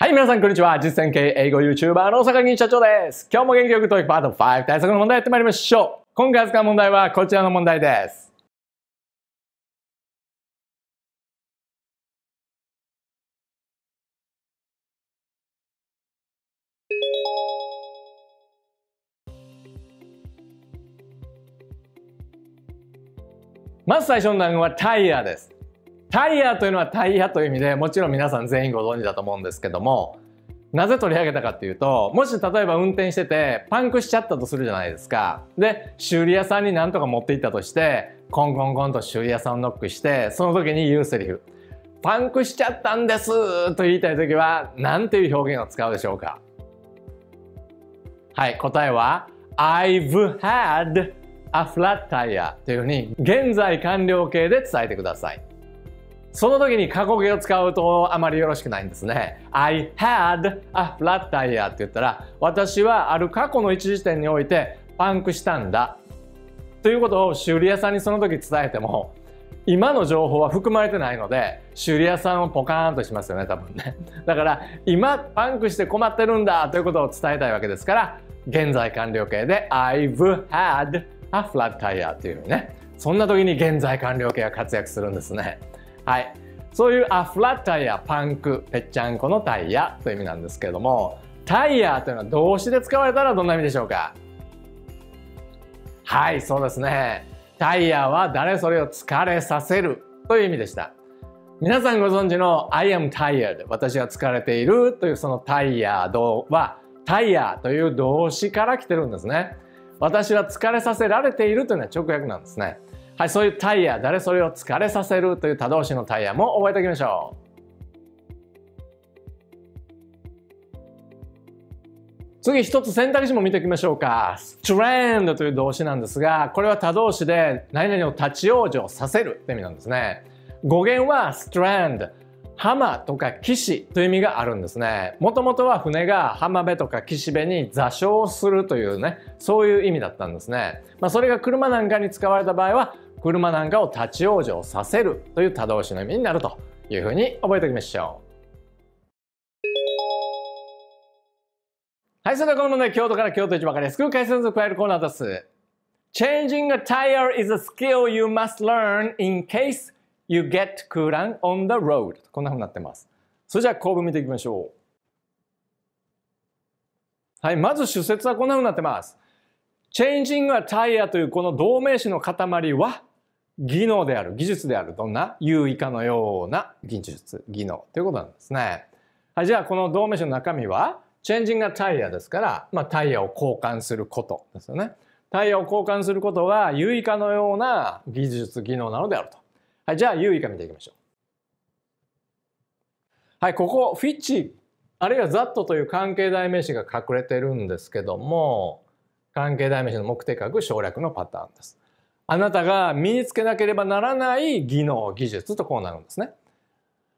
はい、皆さん、こんにちは。実践系英語 YouTuber の坂銀社長です。今日も元気よくトイックパート5対策の問題やってまいりましょう。今回扱う問題はこちらの問題です。まず最初の単語はタイヤです。タイヤというのはタイヤという意味でもちろん皆さん全員ご存知だと思うんですけどもなぜ取り上げたかっていうともし例えば運転しててパンクしちゃったとするじゃないですかで修理屋さんになんとか持っていったとしてコンコンコンと修理屋さんをノックしてその時に言うセリフ「パンクしちゃったんです」と言いたい時は何ていう表現を使うでしょうかはい答えは「I've had a flat tire」というふうに現在完了形で伝えてくださいその時に過去形を使うとあまりよろしくないんですね。I had a flat tire って言ったら、私はある過去の一時点においてパンクしたんだ。ということを修理屋さんにその時伝えても、今の情報は含まれてないので、修理屋さんをポカーンとしますよね、多分ね。だから、今パンクして困ってるんだということを伝えたいわけですから、現在完了形で I've had a flat tire っていうね。そんな時に現在完了形が活躍するんですね。はい。そういうアフラタイヤ、パンク、ぺっちゃんこのタイヤという意味なんですけれども、タイヤというのは動詞で使われたらどんな意味でしょうかはい、そうですね。タイヤは誰それを疲れさせるという意味でした。皆さんご存知の I am tired 私は疲れているというそのタイヤはタイヤという動詞から来てるんですね。私は疲れさせられているというのは直訳なんですね。はい、そういうタイヤ、誰それを疲れさせるという他動詞のタイヤも覚えておきましょう。次一つ選択肢も見ていきましょうか。strand という動詞なんですが、これは他動詞で何々を立ち往生させるって意味なんですね。語源は strand。浜とか岸という意味があるんですね。もともとは船が浜辺とか岸辺に座礁するというね、そういう意味だったんですね。まあ、それが車なんかに使われた場合は、車なんかを立ち往生させるという他動詞の意味になるというふうに覚えておきましょう。はい、それではこの問題、京都から京都市場からすく解説を加えるコーナーです。Changing a tire is a skill you must learn in case you get 空欄 on the road. こんなふうになってます。それじゃあ構文見ていきましょう。はい、まず主説はこんなふうになってます。Changing a tire というこの動名詞の塊は技能である、技術である、どんな有位化のような技術、技能ということなんですね。はい、じゃあこの動名詞の中身は、チェンジングタイヤですから、まあ、タイヤを交換することですよね。タイヤを交換することは有位化のような技術、技能なのであると。はい、じゃあ有意化見ていきましょう。はい、ここ、フィッチ、あるいはザットという関係代名詞が隠れてるんですけども、関係代名詞の目的格、省略のパターンです。あなたが身につけなければならない技能、技術とこうなるんですね。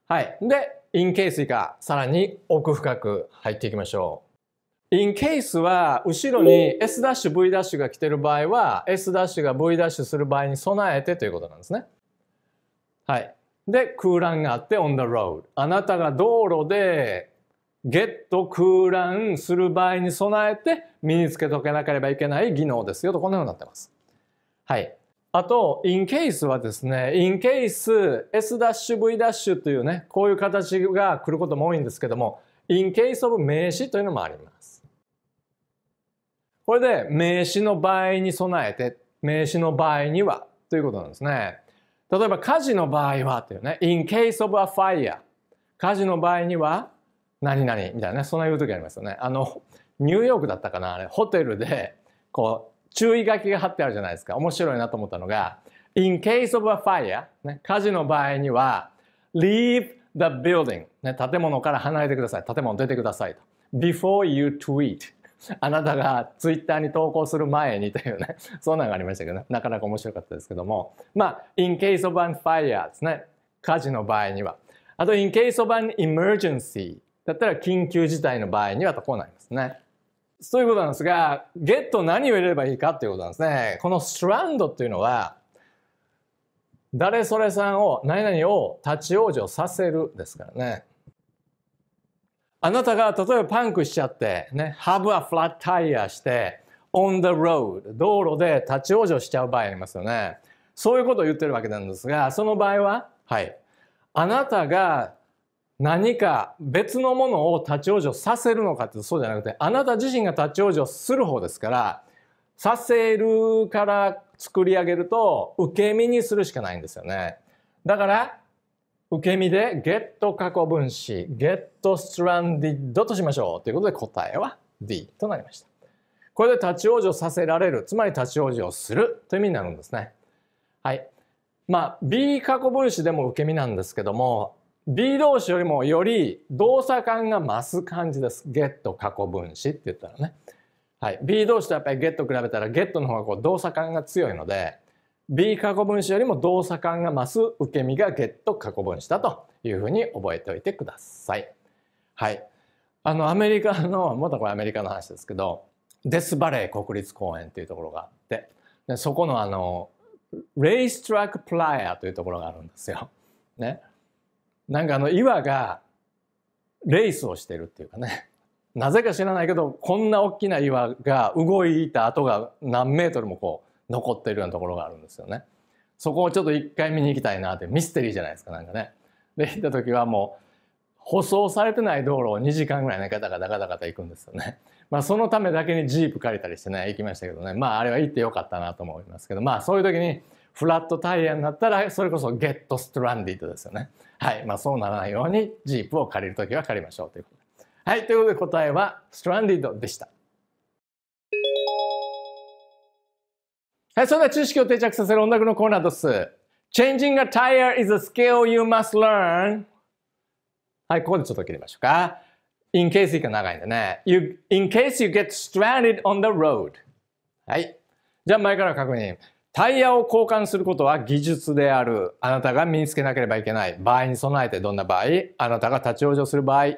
はい。で、インケース以下、さらに奥深く入っていきましょう。インケースは、後ろに S' V' が来てる場合は、S' が V' する場合に備えてということなんですね。はい。で、空欄があって on the road。あなたが道路でゲット空欄する場合に備えて身につけとけなければいけない技能ですよとこんなふうになってます。はい。あと、in case はですね、in case s-v' というね、こういう形が来ることも多いんですけども、in case of 名詞というのもあります。これで名詞の場合に備えて、名詞の場合にはということなんですね。例えば火事の場合はというね、in case of a fire 火事の場合には何々みたいなそんな言う時ありますよね。あの、ニューヨークだったかな、あれ、ホテルで、こう、注意書きが貼ってあるじゃないですか。面白いなと思ったのが、in case of a fire、ね、火事の場合には、leave the building、ね、建物から離れてください。建物出てくださいと。before you tweet あなたがツイッターに投稿する前にというね、そんなのがありましたけどね、なかなか面白かったですけども、まあ、in case of a fire ですね、火事の場合には。あと、in case of an emergency だったら緊急事態の場合にはとこうなりますね。そういうことなんですが、ゲット何を入れればいいかっていうことなんですね。このスランドっていうのは、誰それさんを、何々を立ち往生させるですからね。あなたが例えばパンクしちゃって、ね、ハブはフラットタイヤして、on the road、道路で立ち往生しちゃう場合ありますよね。そういうことを言ってるわけなんですが、その場合は、はい。あなたが何か別のものを立ち往生させるのかってそうじゃなくてあなた自身が立ち往生する方ですからさせるから作り上げると受け身にするしかないんですよね。だから受け身でゲット過去分詞ゲットストランディッドとしましょうということで答えは D となりました。これで立ち往生させられるつまり立ち往生するという意味になるんですね。はい。まあ B 過去分詞でも受け身なんですけども B 動詞よりもより動作感が増す感じです。ゲット過去分詞って言ったらね。はい、B 動詞とやっぱりゲット比べたらゲットの方がこう動作感が強いので B 過去分詞よりも動作感が増す受け身がゲット過去分詞だというふうに覚えておいてください。はい。あのアメリカのまたこれアメリカの話ですけどデスバレー国立公園っていうところがあってでそこのあのレイストラックプライヤーというところがあるんですよ。ね。なんかあの岩がレースをしてるっていうかねなぜか知らないけどこんな大きな岩が動いた跡が何メートルもこう残ってるようなところがあるんですよね。そこをちょっと一回見に行きたいなってミステリーじゃないですかなんかね。で行った時はもう舗装されてない道路を2時間ぐらいねガタガタガタガタ行くんですよね。まあそのためだけにジープ借りたりしてね行きましたけどねまああれは行ってよかったなと思いますけどまあそういう時にフラットタイヤになったらそれこそゲットストランディッドですよね。はいまあ、そうならないようにジープを借りる時は借りましょうということで。はい、ということで答えはストランディッドでした。はい、それでは知識を定着させる音楽のコーナーです。Changing a tire is a skill you must learn. はい、ここでちょっと切りましょうか。in case が長いんでね。You, in case you get stranded on the road. はい。じゃあ前から確認。タイヤを交換することは技術である。あなたが身につけなければいけない。場合に備えてどんな場合あなたが立ち往生する場合。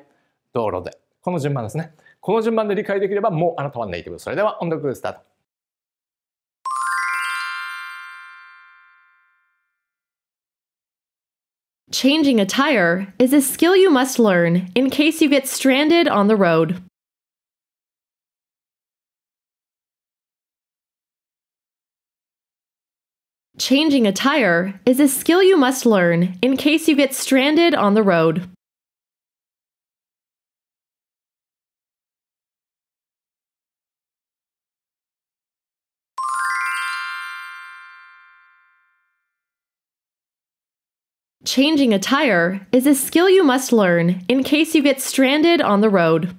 道路で。この順番ですね。この順番で理解できればもうあなたはネイティブ。それでは音読スタート。Changing a tire is a skill you must learn in case you get stranded on the road. Changing a tire is a skill you must learn in case you get stranded on the road. Changing a tire is a skill you must learn in case you get stranded on the road.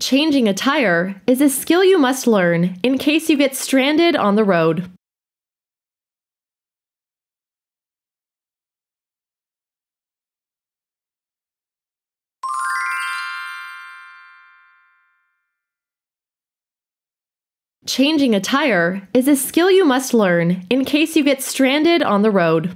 Changing a tire is a skill you must learn in case you get stranded on the road. Changing a tire is a skill you must learn in case you get stranded on the road.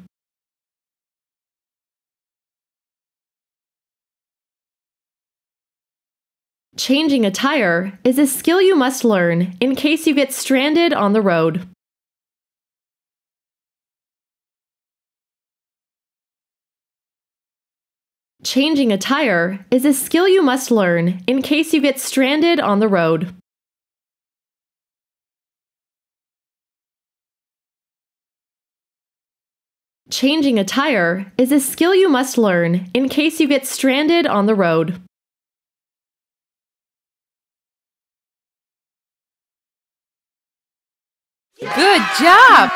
Changing a tire is a skill you must learn in case you get stranded on the road. Changing a tire is a skill you must learn in case you get stranded on the road. Changing a tire is a skill you must learn in case you get stranded on the road. Good job.